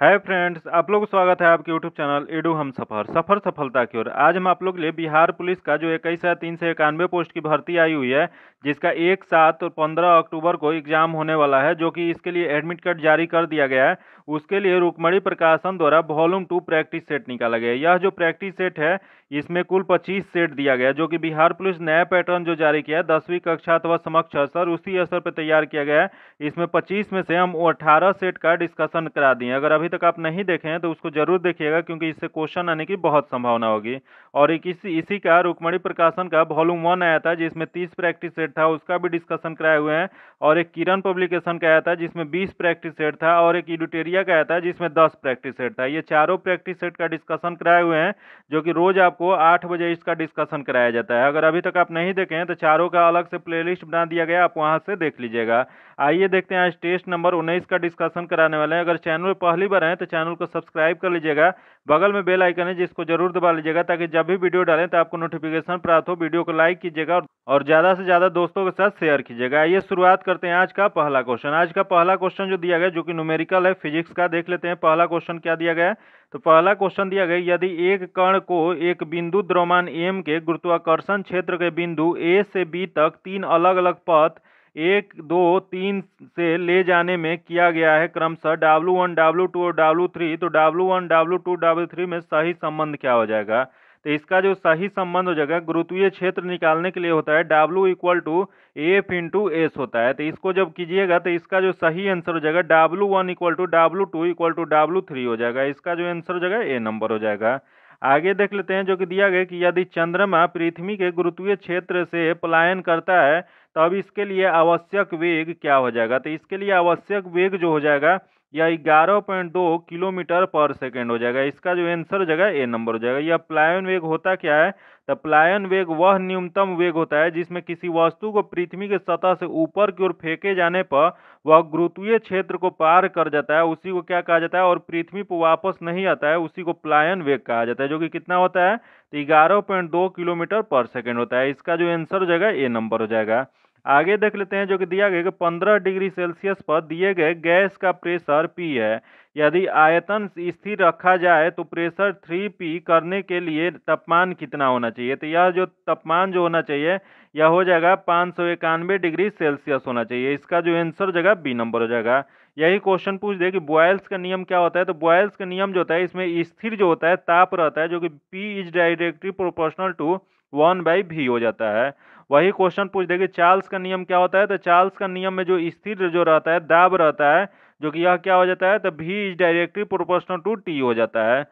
hi friends आप लोग स्वागत है आपके यूट्यूब चैनल एडू हम सफर सफर सफलता की ओर आज हम आप लोग लिए बिहार पुलिस का जो इक्कीस हजार तीन सौ इक्यानवे पोस्ट की भर्ती आई हुई है जिसका एक सात और पंद्रह अक्टूबर को एग्जाम होने वाला है जो कि इसके लिए एडमिट कार्ड जारी कर दिया गया है उसके लिए रुकमणी प्रकाशन द्वारा वॉल्यूम टू प्रैक्टिस सेट निकाला गया यह जो प्रैक्टिस सेट है इसमें कुल 25 सेट दिया गया जो कि बिहार पुलिस नया पैटर्न जो जारी किया है दसवीं कक्षा अथवा समक्ष स्तर उसी स्तर पर तैयार किया गया है इसमें 25 में से हम 18 सेट का डिस्कशन करा दिए अगर अभी तक आप नहीं देखे हैं तो उसको जरूर देखिएगा क्योंकि इससे क्वेश्चन आने की बहुत संभावना होगी और एक इसी इसी का रुकमणी प्रकाशन का वॉल्यूम वन आया था जिसमें तीस प्रैक्टिस सेट था उसका भी डिस्कशन कराए हुए हैं और एक किरण पब्लिकेशन का आया था जिसमें बीस प्रैक्टिस सेट था और एक इडुटेरिया का आया था जिसमें दस प्रैक्टिस सेट था ये चारों प्रैक्टिस सेट का डिस्कशन कराए हुए हैं जो कि रोज आप आपको आठ बजे इसका डिस्कशन कराया जाता है अगर अभी तक आप नहीं देखें तो चारों का अलग से प्लेलिस्ट बना दिया गया आप वहाँ से देख लीजिएगा आइए देखते हैं आज टेस्ट नंबर उन्नीस का डिस्कशन कराने वाले हैं अगर चैनल पर पहली बार हैं तो चैनल को सब्सक्राइब कर लीजिएगा बगल में बेल आइकन है जिसको जरूर दबा लीजिएगा ताकि जब भी वीडियो डालें तो आपको नोटिफिकेशन प्राप्त हो वीडियो को लाइक कीजिएगा और ज़्यादा से ज़्यादा दोस्तों के साथ शेयर कीजिएगा आइए शुरुआत करते हैं आज का पहला क्वेश्चन आज का पहला क्वेश्चन जो दिया गया जो कि न्यूमेरिकल है फिजिक्स का देख लेते हैं पहला क्वेश्चन क्या दिया गया है तो पहला क्वेश्चन दिया गया यदि एक कण को एक बिंदु द्रव्यमान एम के गुरुत्वाकर्षण क्षेत्र के बिंदु ए से बी तक तीन अलग अलग पथ एक दो तीन से ले जाने में किया गया है क्रमशः वन डब्लू टू और थ्री तो one W two W three में सही संबंध क्या हो जाएगा तो इसका जो सही संबंध हो जाएगा गुरुत्वीय क्षेत्र निकालने के लिए होता है W equal to F into S होता है तो इसको जब कीजिएगा तो इसका जो सही आंसर हो जाएगा W one equal to W two equal to W three हो जाएगा इसका जो आंसर हो जाएगा ए नंबर हो जाएगा आगे देख लेते हैं जो कि दिया गया कि यदि चंद्रमा पृथ्वी के गुरुत्वीय क्षेत्र से पलायन करता है तब इसके लिए आवश्यक वेग क्या हो जाएगा तो इसके लिए आवश्यक वेग जो हो जाएगा या ग्यारह पॉइंट दो किलोमीटर पर सेकेंड हो जाएगा इसका जो आंसर हो जाएगा ए नंबर हो जाएगा यह प्लायन वेग होता क्या है तो प्लायन वेग वह न्यूनतम वेग होता है जिसमें किसी वस्तु को पृथ्वी के सतह से ऊपर की ओर फेंके जाने पर वह गुरुत्वीय क्षेत्र को पार कर जाता है उसी को क्या कहा जाता है और पृथ्वी पर वापस नहीं आता है उसी को प्लायन वेग कहा जाता है जो कि कितना होता है तो ग्यारह पॉइंट दो किलोमीटर पर सेकेंड होता है इसका जो आंसर हो जाएगा ए नंबर हो जाएगा आगे देख लेते हैं जो कि दिया गया कि 15 डिग्री सेल्सियस पर दिए गए गैस का प्रेशर पी है यदि आयतन स्थिर रखा जाए तो प्रेशर थ्री पी करने के लिए तापमान कितना होना चाहिए तो यह जो तापमान जो होना चाहिए यह हो जाएगा पाँच सौ इक्यानवे डिग्री सेल्सियस होना चाहिए इसका जो आंसर जाएगा बी नंबर हो जाएगा यही क्वेश्चन पूछ दे कि बॉयल्स का नियम क्या होता है तो बॉयल्स का नियम जो होता है इसमें स्थिर जो होता है ताप रहता है जो कि P is directly proportional to one by V हो जाता है वही क्वेश्चन पूछ देगी चार्ल्स का नियम क्या होता है तो चार्ल्स का नियम में जो स्थिर जो रहता है दाब रहता है जो कि यह क्या हो जाता है तो V is directly proportional to T हो जाता है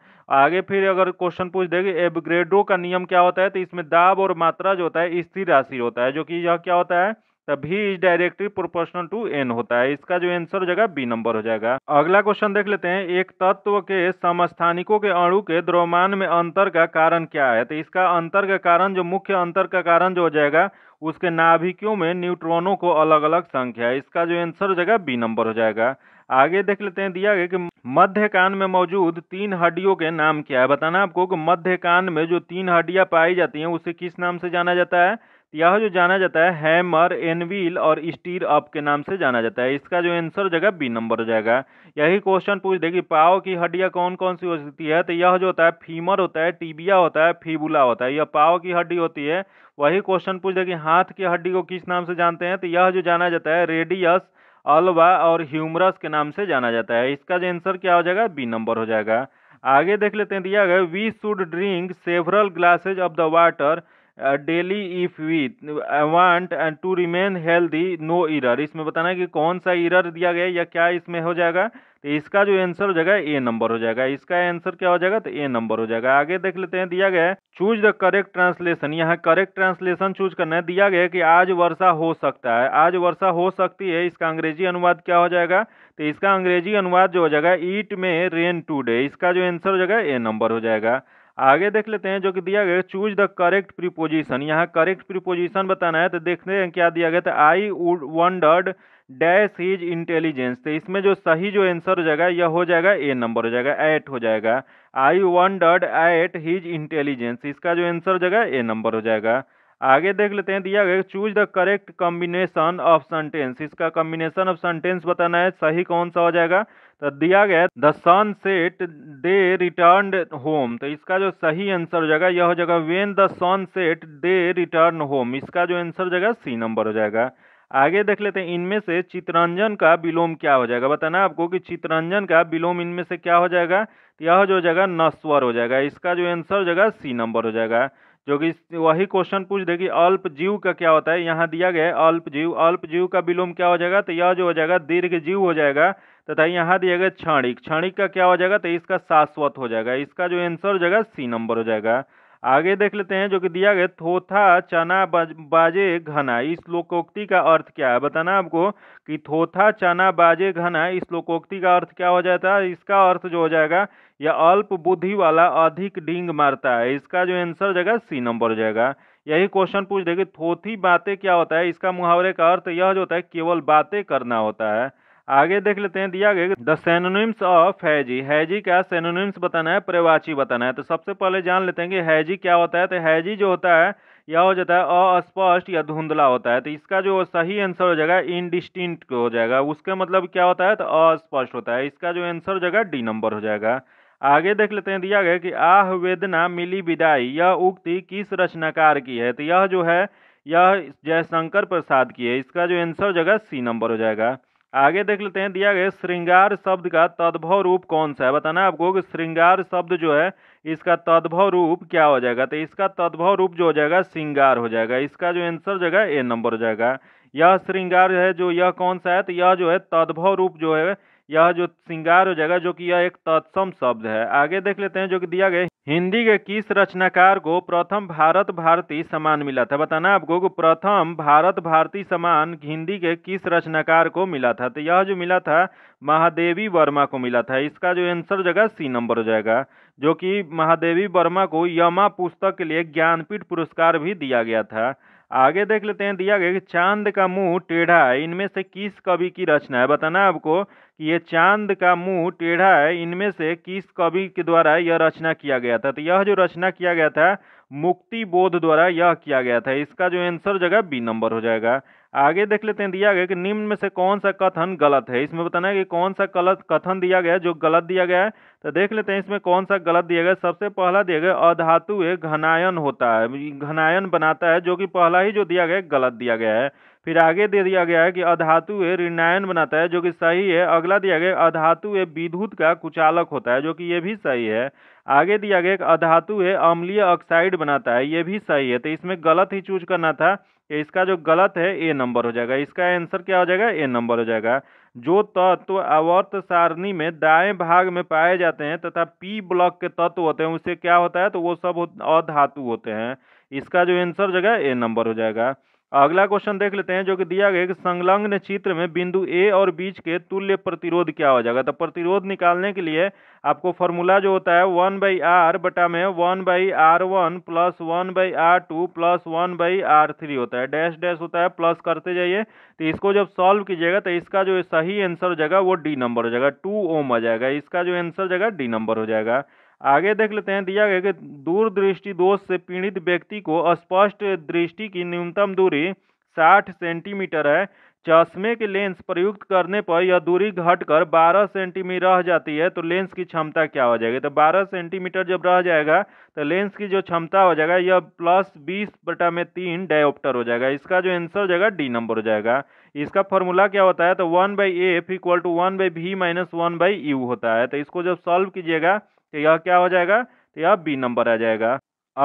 आगे फिर अगर क्वेश्चन पूछ देगी एबग्रेडो का नियम क्या होता है तो इसमें दाब और मात्रा जो होता है स्थिर राशि होता है जो कि यह क्या होता है तब is directly proportional to N होता है इसका जो आंसर हो जाएगा बी नंबर हो जाएगा अगला क्वेश्चन देख लेते हैं एक तत्व के समस्थानिकों के अणु के द्रव्यमान में अंतर का कारण क्या है तो इसका अंतर का कारण जो मुख्य अंतर का कारण जो हो जाएगा उसके नाभिकों में न्यूट्रॉनों को अलग अलग संख्या है इसका जो आंसर हो जाएगा बी नंबर हो जाएगा आगे देख लेते हैं दिया गया कि मध्य कान में मौजूद तीन हड्डियों के नाम क्या है बताना आपको कि मध्य कान में जो तीन हड्डियां पाई जाती हैं उसे किस नाम से जाना जाता है यह जो जाना जाता है हैमर एनवील और स्टीर अप के नाम से जाना जाता है इसका जो आंसर जगह बी नंबर हो जाएगा यही क्वेश्चन पूछ देगी पाव की हड्डियाँ कौन कौन सी हो सकती है तो यह जो होता है फीमर होता है टीबिया होता है फीबुला होता है यह पाव की हड्डी होती है वही क्वेश्चन पूछ देगी हाथ की हड्डी को किस नाम से जानते हैं तो यह जो जाना जाता है रेडियस अल्वा और ह्यूमरस के नाम से जाना जाता है इसका जो आंसर क्या हो जाएगा बी नंबर हो जाएगा आगे देख लेते हैं दिया गया we should drink several glasses of the water daily if we want want and to remain healthy इसमें बताना है कि कौन सा इरर दिया गया या क्या इसमें हो जाएगा तो इसका जो आंसर हो जाएगा ए नंबर हो जाएगा इसका आंसर क्या हो जाएगा तो ए नंबर हो जाएगा आगे देख लेते हैं दिया गया है चूज द करेक्ट ट्रांसलेशन यहाँ करेक्ट ट्रांसलेशन चूज करना है दिया गया कि आज वर्षा हो सकता है आज वर्षा हो सकती है इसका अंग्रेजी अनुवाद क्या हो जाएगा तो इसका अंग्रेजी अनुवाद जो हो जाएगा ईट में रेन टू डे इसका जो आंसर हो जाएगा ए नंबर हो जाएगा आगे देख लेते हैं जो कि दिया गया चूज द करेक्ट प्रीपोजिशन यहाँ करेक्ट प्रीपोजिशन बताना है तो देखते हैं क्या दिया गया था I would wondered dash his intelligence तो इसमें जो सही जो आंसर हो जाएगा यह हो जाएगा ए नंबर हो जाएगा एट हो जाएगा I wondered at his intelligence इसका जो आंसर हो जाएगा ए नंबर हो जाएगा आगे देख लेते हैं दिया गया choose the correct combination of sentence इसका कॉम्बिनेशन ऑफ सेंटेंस बताना है सही कौन सा हो जाएगा तो दिया गया the sun set they return home तो इसका जो सही आंसर हो जाएगा यह हो जाएगा when the sun set they return home इसका जो आंसर हो जाएगा सी नंबर हो जाएगा आगे देख लेते हैं इनमें से चित्रंजन का विलोम क्या हो जाएगा बताना आपको कि चित्रंजन का विलोम इनमें से क्या हो जाएगा तो यह जो हो जाएगा नस्वर हो जाएगा इसका जो आंसर हो जाएगा सी नंबर हो जाएगा जो कि वही क्वेश्चन पूछ देगी अल्प जीव का क्या होता है यहाँ दिया गया है अल्प जीव अल्प जीव का विलोम क्या हो जाएगा तो यह जो हो जाएगा दीर्घ जीव हो जाएगा तथा यहाँ दिया गया क्षणिक क्षणिक का क्या हो जाएगा तो इसका शाश्वत हो जाएगा इसका जो आंसर हो जाएगा सी नंबर हो जाएगा आगे देख लेते हैं जो कि दिया गया थोथा चना बाजे घना इस लोकोक्ति का अर्थ क्या है बताना आपको कि थोथा चना बाजे घना इस लोकोक्ति का अर्थ क्या हो जाता है इसका अर्थ जो हो जाएगा यह अल्प बुद्धि वाला अधिक डींग मारता है इसका जो आंसर हो जाएगा सी नंबर हो जाएगा यही क्वेश्चन पूछ देगी थोथी बातें क्या होता है इसका मुहावरे का अर्थ यह जो होता है केवल बातें करना होता है आगे देख लेते हैं दिया गया the synonyms of hazy hazy का सेनोनिम्स बताना है प्रवाची बताना है तो सबसे पहले जान लेते हैं कि हैजी क्या होता है तो हैजी जो होता है यह हो जाता है अस्पष्ट या धुंधला होता है तो इसका जो सही आंसर हो जाएगा इनडिस्टिंक्ट हो जाएगा उसका मतलब क्या होता है तो अस्पष्ट होता है इसका जो आंसर हो जाएगा डी नंबर हो जाएगा आगे देख लेते हैं दिया गया कि आह वेदना मिली विदाई यह उक्ति किस रचनाकार की है तो यह जो है यह जयशंकर प्रसाद की है इसका जो आंसर हो जाएगा सी नंबर हो जाएगा आगे देख लेते हैं दिया गया श्रृंगार शब्द का तद्भव रूप कौन सा है बताना है आपको कि श्रृंगार शब्द जो है इसका तद्भव रूप क्या हो जाएगा तो इसका तद्भव रूप जो हो जाएगा श्रृंगार हो जाएगा इसका जो आंसर जाएगा ए नंबर हो जाएगा यह श्रृंगार है जो यह कौन सा है तो यह जो है तद्भव रूप जो है यह जो श्रृंगार हो जाएगा जो कि यह एक तत्सम शब्द है आगे देख लेते हैं जो कि दिया गया हिंदी के किस रचनाकार को प्रथम भारत भारती सम्मान मिला था बताना आपको प्रथम भारत भारती सम्मान हिंदी के किस रचनाकार को मिला था तो यह जो मिला था महादेवी वर्मा को मिला था इसका जो आंसर जगह सी नंबर हो जाएगा जो कि महादेवी वर्मा को यमा पुस्तक के लिए ज्ञानपीठ पुरस्कार भी दिया गया था आगे देख लेते हैं दिया गया कि चांद का मुंह टेढ़ा है इनमें से किस कवि की रचना है बताना आपको कि ये चांद का मुंह टेढ़ा है इनमें से किस कवि के द्वारा यह रचना किया गया था तो यह जो रचना किया गया था मुक्ति बोध द्वारा यह किया गया था इसका जो आंसर जगह बी नंबर हो जाएगा आगे देख लेते हैं दिया गया कि निम्न में से कौन सा कथन गलत है इसमें बताना है कि कौन सा गलत कथन दिया गया है जो गलत दिया गया है तो देख लेते हैं इसमें कौन सा गलत दिया गया सबसे पहला दिया गया अधातु घनायन होता है घनायन बनाता है जो कि पहला ही जो दिया गया गलत दिया गया है फिर आगे दे दिया गया है कि अधातु ऋणायन बनाता है जो कि सही है अगला दिया गया अधातु विद्युत का कुचालक होता है जो कि ये भी सही है आगे दिया गया अधातु अम्लीय ऑक्साइड बनाता है ये भी सही है तो इसमें गलत ही चूज करना था या इसका जो गलत है ए नंबर हो जाएगा इसका आंसर क्या हो जाएगा ए नंबर हो जाएगा जो तत्व अवर्त सारणी में दाएं भाग में पाए जाते हैं तथा पी ब्लॉक के तत्व होते हैं उससे क्या होता है तो वो सब अधातु होते हैं इसका जो आंसर हो जाएगा ए नंबर हो जाएगा अगला क्वेश्चन देख लेते हैं जो कि दिया गया कि संलग्न चित्र में बिंदु ए और बीच के तुल्य प्रतिरोध क्या हो जाएगा तो प्रतिरोध निकालने के लिए आपको फॉर्मूला जो होता है वन बाई आर बटा में one by R one plus one by R two plus one by R three होता है डैश डैश होता है प्लस करते जाइए तो इसको जब सॉल्व कीजिएगा तो इसका जो सही आंसर हो जाएगा वो डी नंबर हो जाएगा टू ओम आ जाएगा इसका जो आंसर हो जाएगा डी नंबर हो जाएगा आगे देख लेते हैं दिया गया कि दूरदृष्टि दोष से पीड़ित व्यक्ति को स्पष्ट दृष्टि की न्यूनतम दूरी 60 सेंटीमीटर है चश्मे के लेंस प्रयुक्त करने पर यह दूरी घटकर 12 सेंटीमीटर रह जाती है तो लेंस की क्षमता क्या हो जाएगी तो 12 सेंटीमीटर जब रह जाएगा तो लेंस की जो क्षमता हो जाएगा यह प्लस बीस बटा में तीन डायोप्टर हो जाएगा इसका जो आंसर हो जाएगा डी नंबर हो जाएगा इसका फॉर्मूला क्या होता है तो one by F equal to one by V minus one by U होता है तो इसको जब सॉल्व कीजिएगा तो यह क्या हो जाएगा तो यह बी नंबर आ जाएगा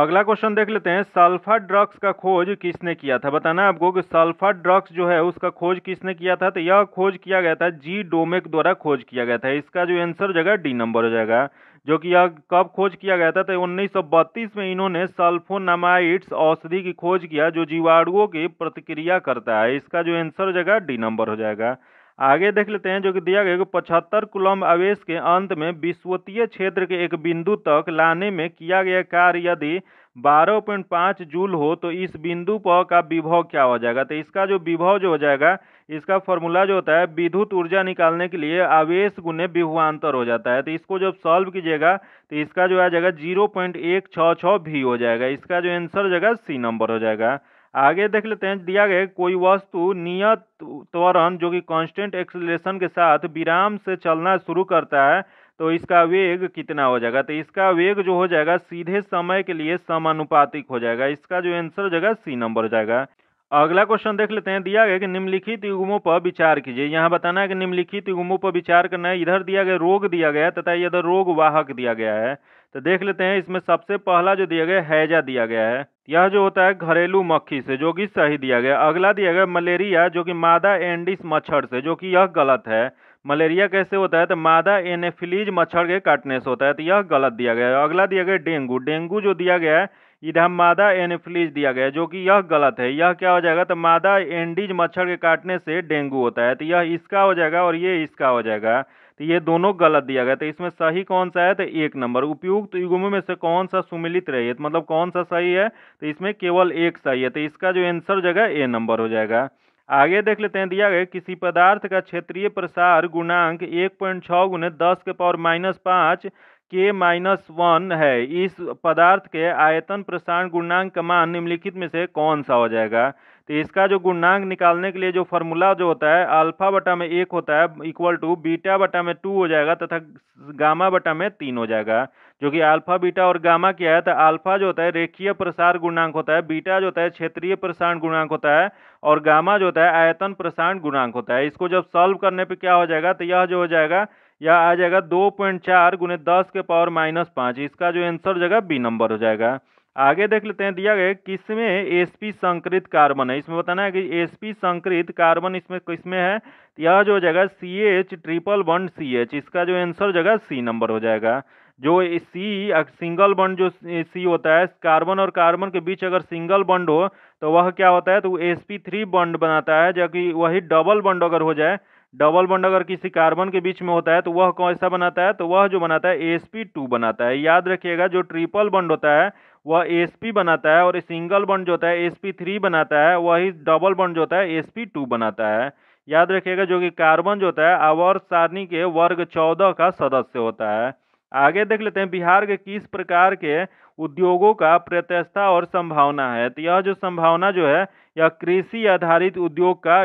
अगला क्वेश्चन देख लेते हैं सल्फा ड्रग्स का खोज किसने किया था बताना आपको कि सल्फा ड्रग्स जो है उसका खोज किसने किया था तो यह खोज किया गया था जी डोमेक द्वारा खोज किया गया था इसका जो आंसर हो जाएगा डी नंबर हो जाएगा जो कि यह कब खोज किया गया था तो 1932 में इन्होंने सल्फोनामाइट्स औषधि की खोज किया जो जीवाणुओं की प्रतिक्रिया करता है इसका जो आंसर हो जाएगा डी नंबर हो जाएगा आगे देख लेते हैं जो कि दिया गया कि पचहत्तर कुलम आवेश के अंत में विश्वतीय क्षेत्र के एक बिंदु तक लाने में किया गया कार्य यदि 12.5 जूल हो तो इस बिंदु पर का विभव क्या हो जाएगा तो इसका जो विभव जो हो जाएगा इसका फॉर्मूला जो होता है विद्युत ऊर्जा निकालने के लिए आवेश गुने विभुआंतर हो जाता है तो इसको जब सॉल्व कीजिएगा तो इसका जो आ जाएगा जीरो पॉइंट एक छः छः भी हो जाएगा इसका जो आंसर हो जाएगा सी नंबर हो जाएगा आगे देख लेते हैं दिया गया कोई वस्तु नियत त्वरण जो कि कांस्टेंट एक्सलेशन के साथ विराम से चलना शुरू करता है तो इसका वेग कितना हो जाएगा तो इसका वेग जो हो जाएगा सीधे समय के लिए समानुपातिक हो जाएगा इसका जो आंसर हो जाएगा सी नंबर हो जाएगा अगला क्वेश्चन देख लेते हैं दिया गया कि निम्नलिखित युगमों पर विचार कीजिए यहाँ बताना है कि निम्नलिखित युगमों पर विचार करना है इधर दिया गया रोग दिया गया तथा इधर रोग वाहक दिया गया है तो देख लेते हैं इसमें सबसे पहला जो दिया गया हैजा दिया गया है यह जो होता है घरेलू मक्खी से जो कि सही दिया गया अगला दिया गया मलेरिया जो कि मादा एंडिस मच्छर से जो कि यह गलत है मलेरिया कैसे होता है तो मादा एनेफिलीज मच्छर के काटने से होता है तो यह गलत दिया गया है अगला दिया गया डेंगू डेंगू जो दिया गया है इधर मादा एनिफ्लिज दिया गया जो कि यह गलत है यह क्या हो जाएगा तो मादा एंडीज मच्छर के काटने से डेंगू होता है तो यह इसका हो जाएगा और ये इसका हो जाएगा तो ये दोनों गलत दिया गया तो इसमें सही कौन सा है तो एक नंबर उपयुक्त युगम में से कौन सा सुमिलित रही है तो मतलब कौन सा सही है तो इसमें केवल एक सही है तो इसका जो आंसर हो जाएगा ए नंबर हो जाएगा आगे देख लेते हैं दिया गया किसी पदार्थ का क्षेत्रीय प्रसार गुणांक एक पॉइंट छः गुने दस के पावर माइनस पाँच के माइनस वन है इस पदार्थ के आयतन प्रसारण गुणांक का मान निम्नलिखित में से कौन सा हो जाएगा तो इसका जो गुणांक निकालने के लिए जो फॉर्मूला जो होता है अल्फा बटा में एक होता है इक्वल टू बीटा बटा में टू हो जाएगा तथा गामा बटा में तीन हो जाएगा जो कि अल्फा बीटा और गामा क्या है तो अल्फा जो होता है रेखीय प्रसार गुणांक होता है बीटा जो होता है क्षेत्रीय प्रसारण गुणांक होता है और गामा जो होता है आयतन प्रसारण गुणांक होता है इसको जब सॉल्व करने पर क्या हो जाएगा तो यह जो हो जाएगा या आ जाएगा दो पॉइंट चार गुने दस के पावर माइनस पाँच इसका जो आंसर हो जाएगा बी नंबर हो जाएगा आगे देख लेते हैं दिया गया किसमें पी संकृत कार्बन है इसमें बताना है कि एस पी संकृत कार्बन इसमें किसमें है तो यह जो हो जाएगा C H triple one C H इसका जो आंसर हो जाएगा सी नंबर हो जाएगा जो सी सिंगल बंड जो सी होता है कार्बन और कार्बन के बीच अगर सिंगल बंड हो तो वह क्या होता है तो एस पी थ्री बंड बनाता है जबकि वही डबल बंड अगर हो जाए डबल बॉन्ड अगर किसी कार्बन के बीच में होता है तो वह कैसा बनाता है तो वह जो बनाता है एस टू बनाता है याद रखिएगा जो ट्रिपल बॉन्ड होता है वह पी बनाता है और सिंगल बॉन्ड जो होता है एस थ्री बनाता है वही डबल बॉन्ड जो होता है एस टू बनाता है याद रखिएगा जो कि कार्बन जो होता है आवर्त सारणी के वर्ग चौदह का सदस्य होता है आगे देख लेते हैं बिहार के किस प्रकार के उद्योगों का प्रत्यस्था और संभावना है तो यह जो संभावना जो है या कृषि आधारित उद्योग का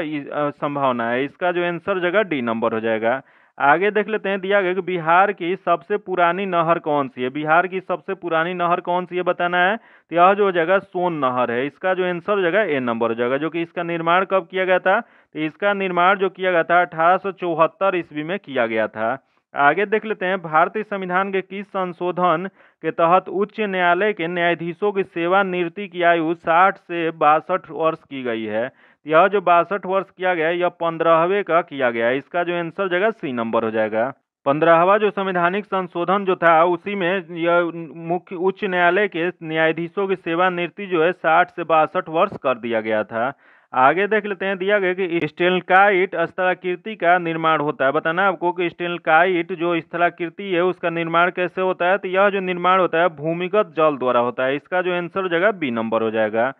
संभावना है इसका जो आंसर जगह डी नंबर हो जाएगा आगे देख लेते हैं दिया गया कि बिहार की सबसे पुरानी नहर कौन सी है बिहार की सबसे पुरानी नहर कौन सी है बताना है तो यह जो हो जाएगा सोन नहर है इसका जो आंसर जगह ए नंबर हो जाएगा जो कि इसका निर्माण कब किया गया था तो इसका निर्माण जो किया गया था अठारह ईस्वी में किया गया था आगे देख लेते हैं भारतीय संविधान के किस संशोधन के तहत उच्च न्यायालय के न्यायाधीशों की सेवानिवृत्ति की आयु 60 से बासठ वर्ष की गई है यह जो बासठ वर्ष किया गया यह पंद्रहवें का किया गया है इसका जो आंसर जगह सी नंबर हो जाएगा पंद्रहवा जो संवैधानिक संशोधन जो था उसी में यह मुख्य उच्च न्यायालय के न्यायाधीशों की सेवानिवृत्ति जो है साठ से बासठ वर्ष कर दिया गया था आगे देख लेते हैं दिया गया कि स्टेलकाइट स्थलाकृति का निर्माण होता है बताना आपको कि स्टेलकाइट जो स्थलाकृति है उसका निर्माण कैसे होता है तो यह जो निर्माण होता है भूमिगत जल द्वारा होता है इसका जो आंसर हो जाएगा बी नंबर हो जाएगा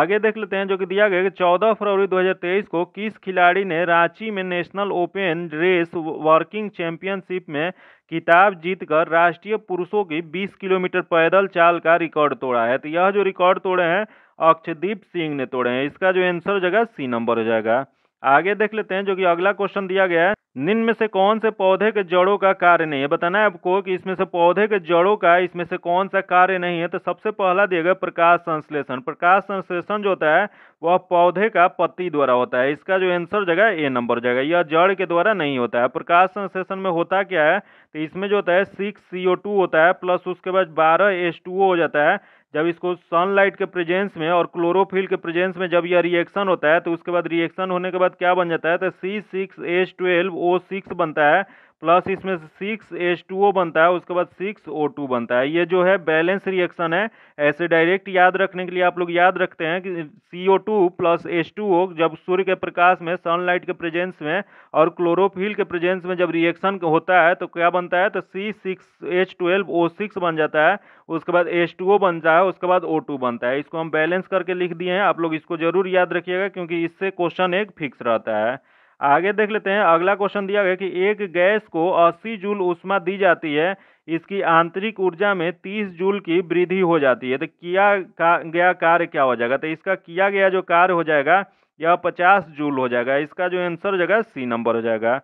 आगे देख लेते हैं जो कि दिया गया कि चौदह फरवरी 2023 को किस खिलाड़ी ने रांची में national open race walking championship में किताब जीतकर राष्ट्रीय पुरुषों की 20 किलोमीटर पैदल चाल का रिकॉर्ड तोड़ा है तो यह जो रिकॉर्ड तोड़े हैं अक्षदीप सिंह ने तोड़े हैं इसका जो आंसर हो जाएगा सी नंबर हो जाएगा आगे देख लेते हैं जो कि अगला क्वेश्चन दिया गया है निम्न में से कौन से पौधे के जड़ों का कार्य नहीं है बताना है आपको कि इसमें से पौधे के जड़ों का इसमें से कौन सा कार्य नहीं है तो सबसे पहला दिया गया प्रकाश संश्लेषण प्रकाश संश्लेषण जो होता है वह पौधे का पत्ती द्वारा होता है इसका जो आंसर जगह ए नंबर जगह यह जड़ के द्वारा नहीं होता है प्रकाश संश्लेषण में होता क्या है तो इसमें जो होता है सिक्स सी होता है प्लस उसके बाद बारह एस हो जाता है जब इसको सनलाइट के प्रेजेंस में और क्लोरोफिल के प्रेजेंस में जब यह रिएक्शन होता है तो उसके बाद रिएक्शन होने के बाद क्या बन जाता है तो C six H twelve O six बनता है प्लस इसमें सिक्स एच टू ओ बनता है उसके बाद सिक्स ओ टू बनता है ये जो है बैलेंस रिएक्शन है ऐसे डायरेक्ट याद रखने के लिए आप लोग याद रखते हैं कि C O two plus H two O जब सूर्य के प्रकाश में सनलाइट के प्रेजेंस में और क्लोरोफिल के प्रेजेंस में जब रिएक्शन होता है तो क्या बनता है तो C six H twelve O six बन जाता है उसके बाद एच टू ओ बनता है उसके बाद ओ टू बनता है इसको हम बैलेंस करके लिख दिए हैं आप लोग इसको जरूर याद रखिएगा क्योंकि इससे क्वेश्चन एक फिक्स रहता है आगे देख लेते हैं अगला क्वेश्चन दिया गया कि एक गैस को 80 जूल उष्मा दी जाती है इसकी आंतरिक ऊर्जा में 30 जूल की वृद्धि हो जाती है तो किया का, गया कार्य क्या हो जाएगा तो इसका किया गया जो कार्य हो जाएगा यह 50 जूल हो जाएगा इसका जो आंसर हो जाएगा सी नंबर हो जाएगा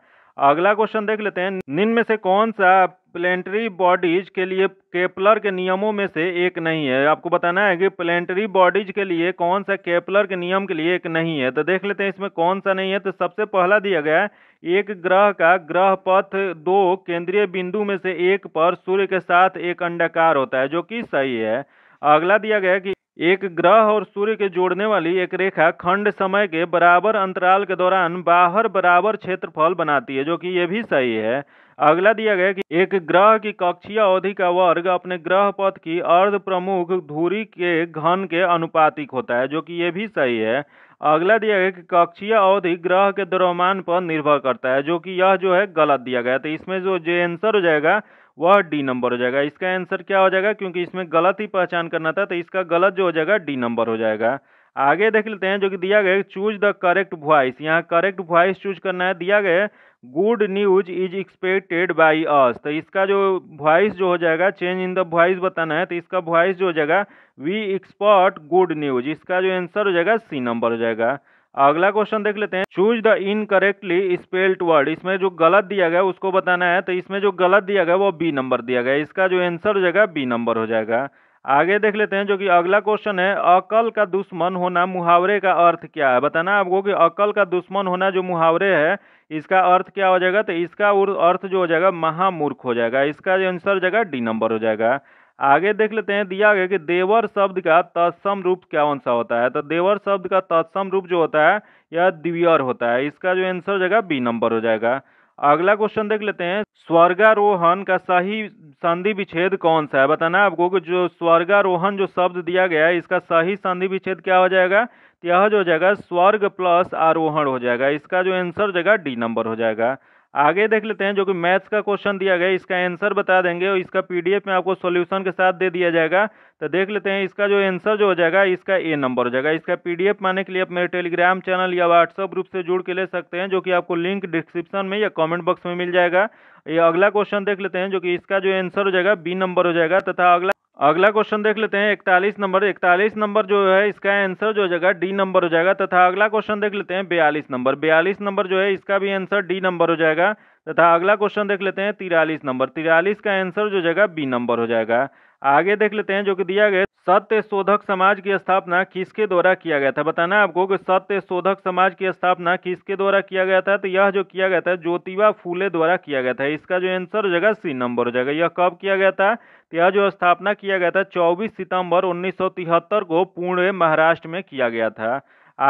अगला क्वेश्चन देख लेते हैं निम्न में से कौन सा प्लेनेटरी बॉडीज के लिए केपलर के नियमों में से एक नहीं है आपको बताना है कि प्लेनेटरी बॉडीज के लिए कौन सा केपलर के नियम के लिए एक नहीं है तो देख लेते हैं इसमें कौन सा नहीं है तो सबसे पहला दिया गया है एक ग्रह का ग्रह पथ दो केंद्रीय बिंदु में से एक पर सूर्य के साथ एक अंडाकार होता है जो कि सही है अगला दिया गया कि एक ग्रह और सूर्य के जोड़ने वाली एक रेखा खंड समय के बराबर अंतराल के दौरान बाहर बराबर क्षेत्रफल बनाती है जो कि यह भी सही है अगला दिया गया कि एक ग्रह की कक्षीय अवधि का वर्ग अपने ग्रह पथ की अर्ध प्रमुख धुरी के घन के अनुपातिक होता है जो कि ये भी सही है अगला दिया गया कि कक्षीय अवधि ग्रह के द्रव्यमान पर निर्भर करता है जो कि यह जो है गलत दिया गया तो इसमें जो जो आंसर हो जाएगा वह डी नंबर हो जाएगा इसका आंसर क्या हो जाएगा क्योंकि इसमें गलत ही पहचान करना था तो इसका गलत जो हो जाएगा डी नंबर हो जाएगा आगे देख लेते हैं जो कि दिया गया चूज द करेक्ट वॉइस यहाँ करेक्ट वॉइस चूज करना है दिया गया good news is expected by us तो इसका जो वॉइस जो हो जाएगा चेंज इन द वॉइस बताना है तो इसका वॉइस जो हो जाएगा वी एक्सपर्ट गुड न्यूज इसका जो आंसर हो जाएगा सी नंबर हो जाएगा अगला क्वेश्चन देख लेते हैं choose the incorrectly spelled word इसमें जो गलत दिया गया उसको बताना है तो इसमें जो गलत दिया गया वो बी नंबर दिया गया इसका जो आंसर हो जाएगा बी नंबर हो जाएगा आगे देख लेते हैं जो कि अगला क्वेश्चन है अकल का दुश्मन होना मुहावरे का अर्थ क्या है बताना आपको कि अकल का दुश्मन होना जो मुहावरे है इसका अर्थ क्या हो जाएगा तो इसका अर्थ जो हो जाएगा महामूर्ख हो जाएगा इसका जो आंसर हो जाएगा डी नंबर हो जाएगा आगे देख लेते हैं दिया गया कि देवर शब्द का तत्सम रूप क्या कौन सा होता है तो देवर शब्द का तत्सम रूप जो होता है यह दिव्यर होता है इसका जो आंसर हो जाएगा बी नंबर हो जाएगा अगला क्वेश्चन देख लेते हैं स्वर्गारोहण का सही संधि विच्छेद कौन सा है बताना है आपको कि जो स्वर्गारोहण जो शब्द दिया गया है इसका सही संधि विच्छेद क्या हो जाएगा तो यह जो हो जाएगा स्वर्ग प्लस आरोहण हो जाएगा इसका जो आंसर हो जाएगा डी नंबर हो जाएगा आगे देख लेते हैं जो कि मैथ्स का क्वेश्चन दिया गया इसका आंसर बता देंगे और इसका पीडीएफ में आपको सॉल्यूशन के साथ दे दिया जाएगा तो देख लेते हैं इसका जो आंसर जो हो जाएगा इसका ए नंबर हो जाएगा इसका पीडीएफ पाने के लिए आप मेरे टेलीग्राम चैनल या व्हाट्सअप ग्रुप से जुड़ के ले सकते हैं जो कि आपको लिंक डिस्क्रिप्शन में या कॉमेंट बॉक्स में मिल जाएगा ये अगला क्वेश्चन देख लेते हैं जो कि इसका जो आंसर हो जाएगा बी नंबर हो जाएगा तथा अगला अगला क्वेश्चन देख लेते हैं इकतालीस नंबर इकतालीस नंबर जो है इसका आंसर जो हो जाएगा डी नंबर हो जाएगा तथा अगला क्वेश्चन देख लेते हैं बयालीस नंबर बयालीस नंबर जो है इसका भी आंसर डी नंबर हो जाएगा तथा अगला क्वेश्चन देख लेते हैं तिरालीस नंबर तिरालीस का आंसर जो जगह जाएगा बी नंबर हो जाएगा आगे देख लेते हैं जो कि दिया गया सत्य शोधक समाज की स्थापना किसके द्वारा किया गया था बताना आपको कि सत्य शोधक समाज की स्थापना किसके द्वारा किया गया था तो यह जो किया गया था ज्योतिबा फूले द्वारा किया गया था इसका जो आंसर हो जाएगा सी नंबर हो जाएगा यह कब किया गया था तो यह जो स्थापना किया गया था चौबीस सितंबर 1973 को पुणे महाराष्ट्र में किया गया था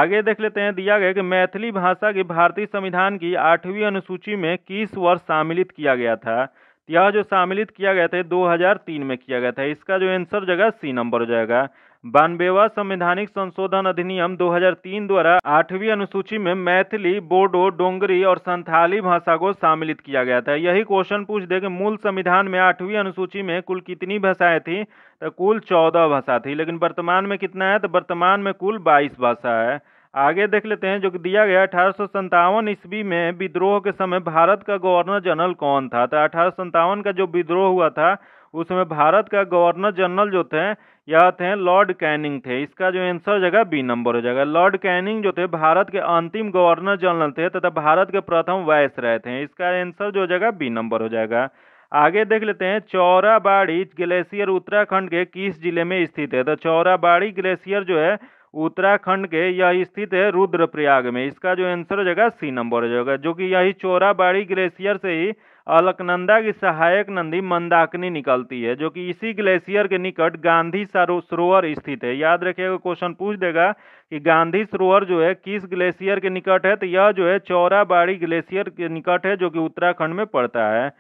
आगे देख लेते हैं दिया गया कि मैथिली भाषा की भारतीय संविधान की आठवीं अनुसूची में किस वर्ष सम्मिलित किया गया था यह जो शामिलित किया गया था 2003 में किया गया था इसका जो आंसर जगह सी नंबर हो जाएगा बानवेवा संवैधानिक संशोधन अधिनियम 2003 द्वारा आठवीं अनुसूची में मैथिली बोडो डोंगरी और संथाली भाषा को शामिलित किया गया था यही क्वेश्चन पूछ दे कि मूल संविधान में आठवीं अनुसूची में कुल कितनी भाषाएं थी तो कुल चौदह भाषा थी लेकिन वर्तमान में कितना है तो वर्तमान में कुल बाईस भाषा है आगे देख लेते हैं जो कि दिया गया अठारह सौ ईस्वी में विद्रोह के समय भारत का गवर्नर जनरल कौन था तो अठारह का जो विद्रोह हुआ था उसमें भारत का गवर्नर जनरल जो थे यह थे लॉर्ड कैनिंग थे इसका जो आंसर जगह बी नंबर हो जाएगा लॉर्ड कैनिंग जो थे भारत के अंतिम गवर्नर जनरल थे तथा भारत के प्रथम वायस रहे थे इसका आंसर जो जगह बी नंबर हो जाएगा आगे देख लेते हैं चौराबाड़ी ग्लेशियर उत्तराखंड के किस जिले में स्थित है तो चौराबाड़ी ग्लेशियर जो है उत्तराखंड के यह स्थित है रुद्रप्रयाग में इसका जो आंसर हो जाएगा सी नंबर हो जाएगा जो कि यही चोराबाड़ी ग्लेशियर से ही अलकनंदा की सहायक नदी मंदाकिनी निकलती है जो कि इसी ग्लेशियर के निकट गांधी सरोवर स्थित है याद रखिएगा क्वेश्चन पूछ देगा कि गांधी सरोवर जो है किस ग्लेशियर के निकट है तो यह जो है चौराबाड़ी ग्लेशियर के निकट है जो कि उत्तराखंड में पड़ता है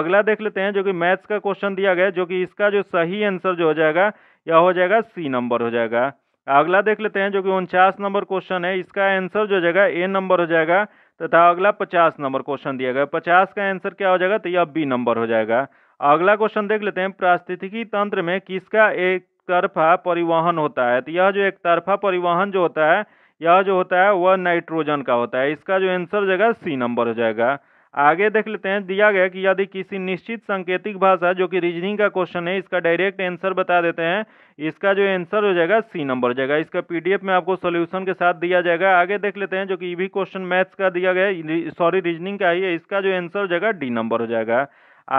अगला देख लेते हैं जो कि मैथ्स का क्वेश्चन दिया गया जो कि इसका जो सही आंसर जो हो जाएगा यह हो जाएगा सी नंबर हो जाएगा अगला देख लेते हैं जो कि उनचास नंबर क्वेश्चन है इसका आंसर जो जाएगा ए नंबर हो जाएगा तथा अगला पचास नंबर क्वेश्चन दिया गया पचास का आंसर क्या हो जाएगा तो यह बी नंबर हो जाएगा अगला क्वेश्चन देख लेते हैं प्रास्थितिकी तंत्र में किसका एक तरफा परिवहन होता है तो यह जो एक तरफा परिवहन जो होता है यह जो होता है वह नाइट्रोजन का होता है इसका जो आंसर हो जाएगा सी नंबर हो जाएगा आगे देख लेते हैं दिया गया कि यदि किसी निश्चित संकेतिक भाषा जो कि रीजनिंग का क्वेश्चन है इसका डायरेक्ट आंसर बता देते हैं इसका जो आंसर हो जाएगा सी नंबर हो जाएगा इसका पीडीएफ में आपको सोल्यूशन के साथ दिया जाएगा आगे देख लेते हैं जो कि भी क्वेश्चन मैथ्स का दिया गया सॉरी रीजनिंग का ही है इसका जो आंसर हो जाएगा डी नंबर हो जाएगा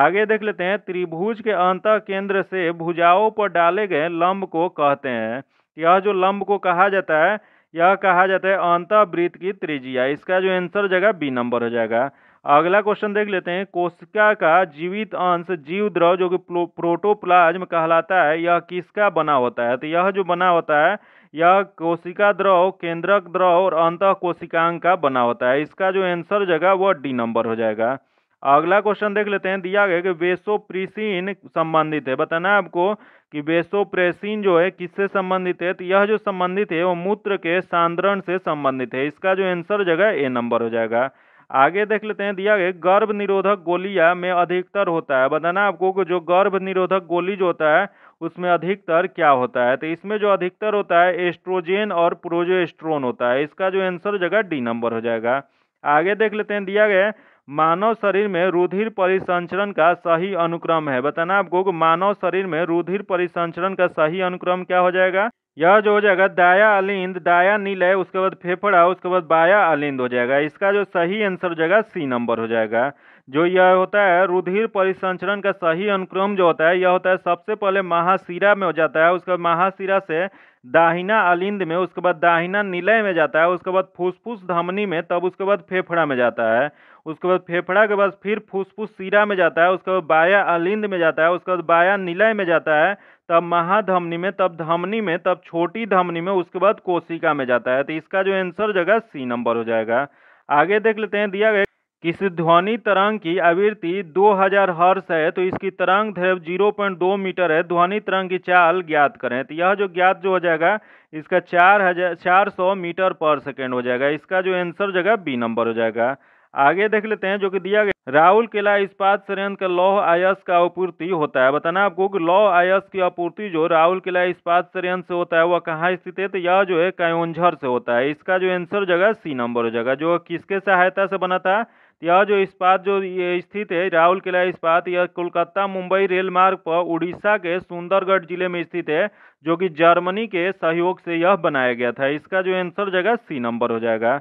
आगे देख लेते हैं त्रिभुज के अंत केंद्र से भुजाओं पर डाले गए लंब को कहते हैं यह जो लंब को कहा जाता है यह कहा जाता है अंत वृत्त की त्रिज्या इसका जो आंसर हो जाएगा बी नंबर हो जाएगा अगला क्वेश्चन देख लेते हैं कोशिका का जीवित अंश जीव द्रव जो कि प्रोटोप्लाज्म कहलाता है यह किसका बना होता है तो यह जो बना होता है यह कोशिका द्रव केंद्रक द्रव और अंत कोशिकांग का बना होता है इसका जो आंसर जगह वह डी नंबर हो जाएगा अगला क्वेश्चन देख लेते हैं दिया गया कि वेसोप्रीसिन संबंधित है बताना है आपको कि वेसोप्रेसिन जो है किससे संबंधित है तो यह जो संबंधित है वो मूत्र के सांद्रण से संबंधित है इसका जो आंसर जगह ए नंबर हो जाएगा आगे देख लेते हैं दिया गया गर्भ निरोधक गोलियां में अधिकतर होता है बताना आपको जो गर्भ निरोधक गोली जो होता है उसमें अधिकतर क्या होता है तो इसमें जो अधिकतर होता है एस्ट्रोजेन और प्रोजेस्ट्रोन होता है इसका जो आंसर जगह डी नंबर हो जाएगा आगे देख लेते हैं दिया गया मानव शरीर में रुधिर परिसंचरण का सही अनुक्रम है बताना आपको मानव शरीर में रुधिर परिसंचरण का सही अनुक्रम क्या हो जाएगा यह जो हो जाएगा दाया अलिंद दाया है उसके बाद फेफड़ा उसके बाद बाया अलिंद हो जाएगा इसका जो सही आंसर हो जाएगा सी नंबर हो जाएगा जो यह होता है रुधिर परिसंचरण का सही अनुक्रम जो होता है यह होता है सबसे पहले महाशिरा में हो जाता है उसके बाद महाशिरा से दाहिना अलिंद में उसके बाद दाहिना निलय में जाता है उसके बाद फुसफुस धमनी में तब उसके बाद फेफड़ा में जाता है उसके बाद फेफड़ा के बाद फिर फुसफुस सीरा में जाता है उसके बाद बाया अलिंद में जाता है उसके बाद बाया निलय में जाता है तब महाधमनी में तब धमनी में तब छोटी धमनी में उसके बाद कोशिका में जाता है तो इसका जो आंसर जगह सी नंबर हो जाएगा आगे देख लेते हैं दिया गया किसी ध्वनि तरंग की आवृत्ति 2000 हर्ष है तो इसकी तरंग पॉइंट 0.2 मीटर है ध्वनि तरंग की चाल ज्ञात करें तो यह जो ज्ञात जो हो जाएगा इसका चार हजार चार सौ मीटर पर सेकेंड हो जाएगा इसका जो आंसर जगह बी नंबर हो जाएगा आगे देख लेते हैं जो कि दिया गया राहुल केला इस्पात संयंत्र का लौह आयस का आपूर्ति होता है बताना आपको कि लौह आयस की आपूर्ति जो राहुल केला इस्पात संयंत्र से होता है वह कहाँ स्थित है तो यह जो है कायोंझर से होता है इसका जो आंसर जगह सी नंबर हो जाएगा जो किसके सहायता से बना था तो यह जो इस्पात जो ये स्थित है राहुल किला इस्पात यह कोलकाता मुंबई रेल मार्ग पर उड़ीसा के सुंदरगढ़ जिले में स्थित है जो कि जर्मनी के सहयोग से यह बनाया गया था इसका जो आंसर जगह सी नंबर हो जाएगा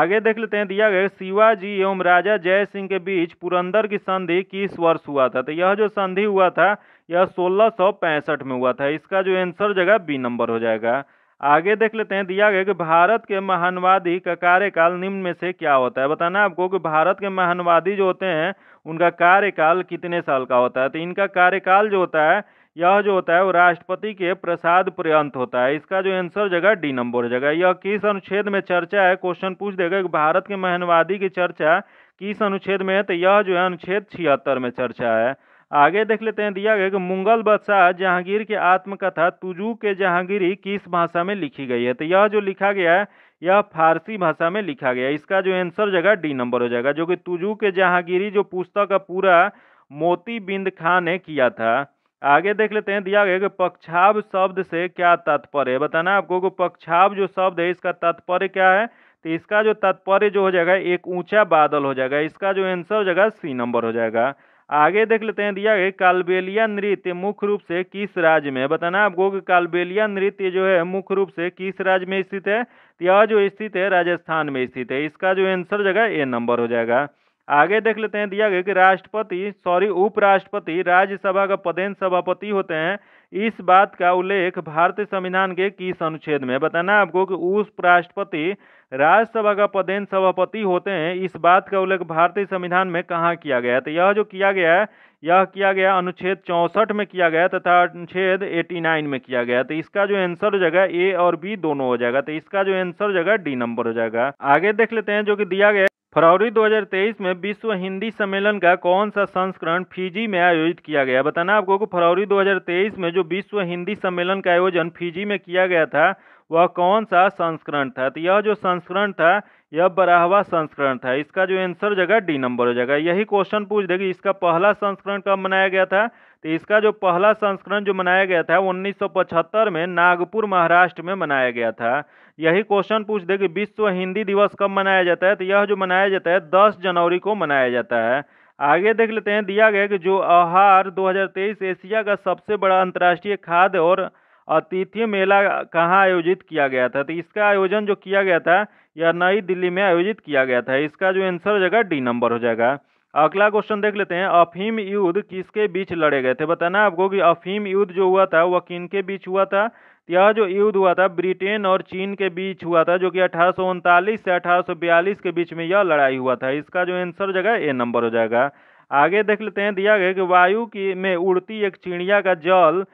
आगे देख लेते हैं दिया गया शिवाजी एवं राजा जय सिंह के बीच पुरंदर की संधि किस वर्ष हुआ था तो यह जो संधि हुआ था यह सोलह में हुआ था इसका जो आंसर जगह बी नंबर हो जाएगा आगे देख लेते हैं दिया गया कि भारत के महानवादी का कार्यकाल निम्न में से क्या होता है बताना आपको कि भारत के महानवादी जो होते हैं उनका कार्यकाल कितने साल का होता है तो इनका कार्यकाल जो होता है यह जो होता है वो राष्ट्रपति के प्रसाद पर्यंत होता है इसका जो आंसर जगह डी नंबर जगह यह किस अनुच्छेद में चर्चा है क्वेश्चन पूछ देगा कि भारत के महानवादी की चर्चा किस अनुच्छेद में है तो यह जो है अनुच्छेद छिहत्तर में चर्चा है आगे देख लेते हैं दिया गया कि मुगल बादशाह जहांगीर की आत्मकथा तुजू के जहांगीरी किस भाषा में लिखी गई है तो यह जो लिखा गया है यह फारसी भाषा में लिखा गया है इसका जो आंसर जगह डी नंबर हो जाएगा जो कि तुजू के जहांगीरी जो पुस्तक का पूरा मोती बिंद खां ने किया था आगे देख लेते हैं दिया गया कि पक्षाव शब्द से क्या तात्पर्य है बताना आपको कि पक्षाव जो शब्द है इसका तात्पर्य क्या है तो इसका जो तात्पर्य जो हो जाएगा एक ऊंचा बादल हो जाएगा इसका जो आंसर हो जाएगा सी नंबर हो जाएगा आगे देख लेते हैं दिया गया कालबेलिया नृत्य मुख्य रूप से किस राज्य में बताना आपको कि कालबेलिया नृत्य जो है मुख्य रूप से किस राज्य में स्थित है तो यह जो स्थित है राजस्थान में स्थित है इसका जो आंसर जगह ए नंबर हो जाएगा आगे देख लेते हैं दिया गया कि राष्ट्रपति सॉरी उपराष्ट्रपति राज्यसभा का पदेन सभापति होते हैं इस बात का उल्लेख भारतीय संविधान के किस अनुच्छेद में बताना आपको कि राष्ट्रपति राज्यसभा का पदेन सभापति होते हैं इस बात का उल्लेख भारतीय संविधान में कहाँ किया गया तो यह जो किया गया है यह किया गया अनुच्छेद चौंसठ में किया गया तथा अनुच्छेद 89 में किया गया तो इसका जो आंसर हो जाएगा ए और बी दोनों हो जाएगा तो इसका जो आंसर हो जाएगा डी नंबर हो जाएगा आगे देख लेते हैं जो कि दिया गया फरवरी 2023 में विश्व हिंदी सम्मेलन का कौन सा संस्करण फिजी में आयोजित किया गया बताना आपको कि फरवरी 2023 में जो विश्व हिंदी सम्मेलन का आयोजन फिजी में किया गया था वह कौन सा संस्करण था तो यह जो संस्करण था यह बराहवा संस्करण था इसका जो आंसर जगह डी नंबर हो जाएगा यही क्वेश्चन पूछ देगी इसका पहला संस्करण कब मनाया गया था तो इसका जो पहला संस्करण जो मनाया गया था उन्नीस में नागपुर महाराष्ट्र में मनाया गया था यही क्वेश्चन पूछ दे कि विश्व हिंदी दिवस कब मनाया जाता है तो यह जो मनाया जाता है दस जनवरी को मनाया जाता है आगे देख लेते हैं दिया गया कि जो आहार 2023 एशिया का सबसे बड़ा अंतर्राष्ट्रीय खाद्य और अतिथि मेला कहाँ आयोजित किया गया था तो इसका आयोजन जो किया गया था यह नई दिल्ली में आयोजित किया गया था इसका जो आंसर हो जाएगा डी नंबर हो जाएगा अगला क्वेश्चन देख लेते हैं अफीम युद्ध किसके बीच लड़े गए थे बताना आपको कि अफीम युद्ध जो हुआ था वह किन के बीच हुआ था यह जो युद्ध हुआ था ब्रिटेन और चीन के बीच हुआ था जो कि अठारह से अठारह के बीच में यह लड़ाई हुआ था इसका जो आंसर जगह ए नंबर हो जाएगा आगे देख लेते हैं दिया गया कि वायु की में उड़ती एक चिड़िया का जल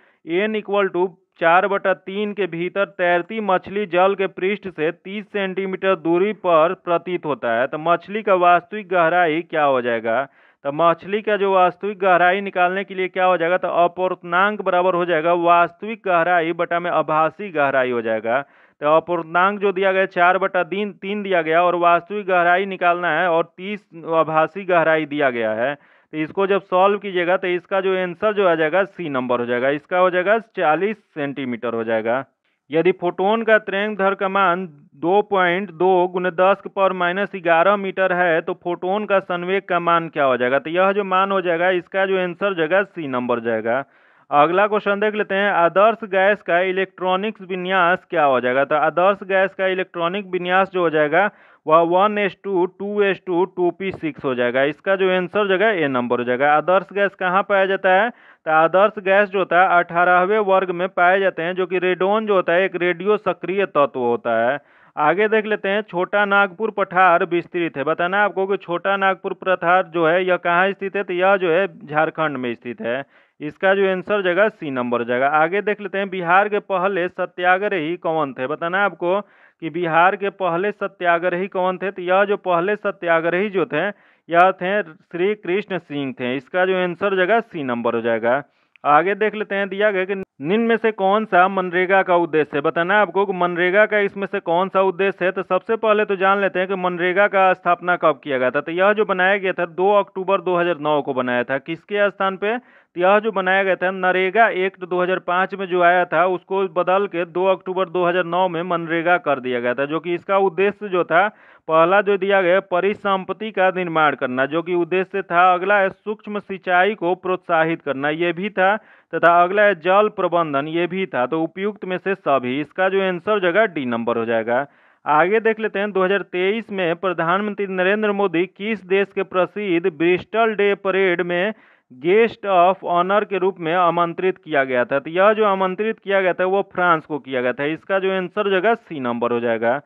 एन इक्वल टू चार बटा तीन के भीतर तैरती मछली जल के पृष्ठ से तीस सेंटीमीटर दूरी पर प्रतीत होता है तो मछली का वास्तविक गहराई क्या हो जाएगा तो मछली का जो वास्तविक गहराई निकालने के लिए क्या हो जाएगा तो अपूर्णांक बराबर हो जाएगा वास्तविक गहराई बटा में आभासी गहराई हो जाएगा तो अपूर्णांक जो दिया गया चार बटा दिन तीन दिया गया और वास्तविक गहराई निकालना है और तीस आभासी गहराई दिया गया है तो इसको जब सॉल्व कीजिएगा तो इसका जो आंसर जो आ जाएगा सी नंबर हो जाएगा इसका हो जाएगा चालीस सेंटीमीटर हो जाएगा यदि फोटोन का तरंग धर का मान दो पॉइंट दो गुण दस पर माइनस ग्यारह मीटर है तो फोटोन का संवेग का मान क्या हो जाएगा तो यह जो मान हो जाएगा इसका जो आंसर जाएगा सी नंबर जाएगा अगला क्वेश्चन देख लेते हैं आदर्श गैस का इलेक्ट्रॉनिक्स विन्यास क्या हो जाएगा तो आदर्श गैस का इलेक्ट्रॉनिक विन्यास जो हो जाएगा वह one S two two S two two P six हो जाएगा इसका जो आंसर हो जाएगा ए नंबर हो जाएगा आदर्श गैस कहाँ पाया जाता है तो आदर्श गैस जो होता है अठारहवें वर्ग में पाए जाते हैं जो कि रेडोन जो होता है एक रेडियो सक्रिय तत्व होता है आगे देख लेते हैं छोटा नागपुर पठार विस्तृत है बताना आपको कि छोटा नागपुर पठार जो है यह कहाँ स्थित है तो यह जो है झारखंड में स्थित है इसका जो आंसर जगह सी नंबर जगह आगे देख लेते हैं बिहार के पहले सत्याग्रही कौन थे बताना आपको कि बिहार के पहले सत्याग्रही कौन थे तो यह जो पहले सत्याग्रही जो थे यह थे श्री कृष्ण सिंह थे इसका जो आंसर हो जाएगा सी नंबर हो जाएगा आगे देख लेते हैं दिया गया कि निम्न में से कौन सा मनरेगा का उद्देश्य है बताना है आपको कि मनरेगा का इसमें से कौन सा उद्देश्य है तो सबसे पहले तो जान लेते हैं कि मनरेगा का स्थापना कब किया गया था तो यह जो बनाया गया था 2 अक्टूबर 2009 को बनाया था किसके स्थान पे तो यह जो बनाया गया था नरेगा एक्ट 2005 तो में जो आया था उसको बदल के 2 अक्टूबर 2009 में मनरेगा कर दिया गया था जो कि इसका उद्देश्य जो था पहला जो दिया गया परिसंपत्ति का निर्माण करना जो कि उद्देश्य था अगला है सूक्ष्म सिंचाई को प्रोत्साहित करना ये भी था तथा अगला है जल प्रबंधन ये भी था तो उपयुक्त में से सभी इसका जो आंसर जगह डी नंबर हो जाएगा आगे देख लेते हैं 2023 में प्रधानमंत्री नरेंद्र मोदी किस देश के प्रसिद्ध ब्रिस्टल डे परेड में गेस्ट ऑफ ऑनर के रूप में आमंत्रित किया गया था तो यह जो आमंत्रित किया गया था वो फ्रांस को किया गया था इसका जो आंसर जाएगा सी नंबर हो जाएगा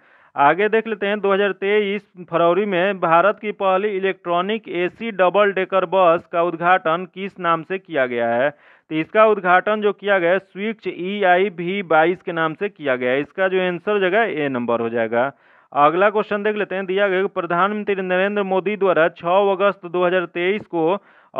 आगे देख लेते हैं 2023 फरवरी में भारत की पहली electronic AC double decker bus का उद्घाटन किस नाम से किया गया है तो इसका उद्घाटन जो किया गया स्विच ई आई वी बाईस के नाम से किया गया इसका जो आंसर जगह ए नंबर हो जाएगा अगला क्वेश्चन देख लेते हैं दिया गया प्रधानमंत्री नरेंद्र मोदी द्वारा छः अगस्त दो को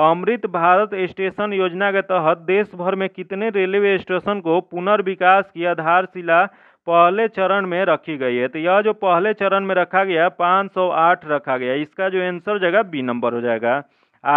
अमृत भारत स्टेशन योजना के तहत देश भर में कितने रेलवे स्टेशन को पुनर्विकास की आधारशिला पहले चरण में रखी गई है तो यह जो पहले चरण में रखा गया 508 रखा गया इसका जो आंसर जगह बी नंबर हो जाएगा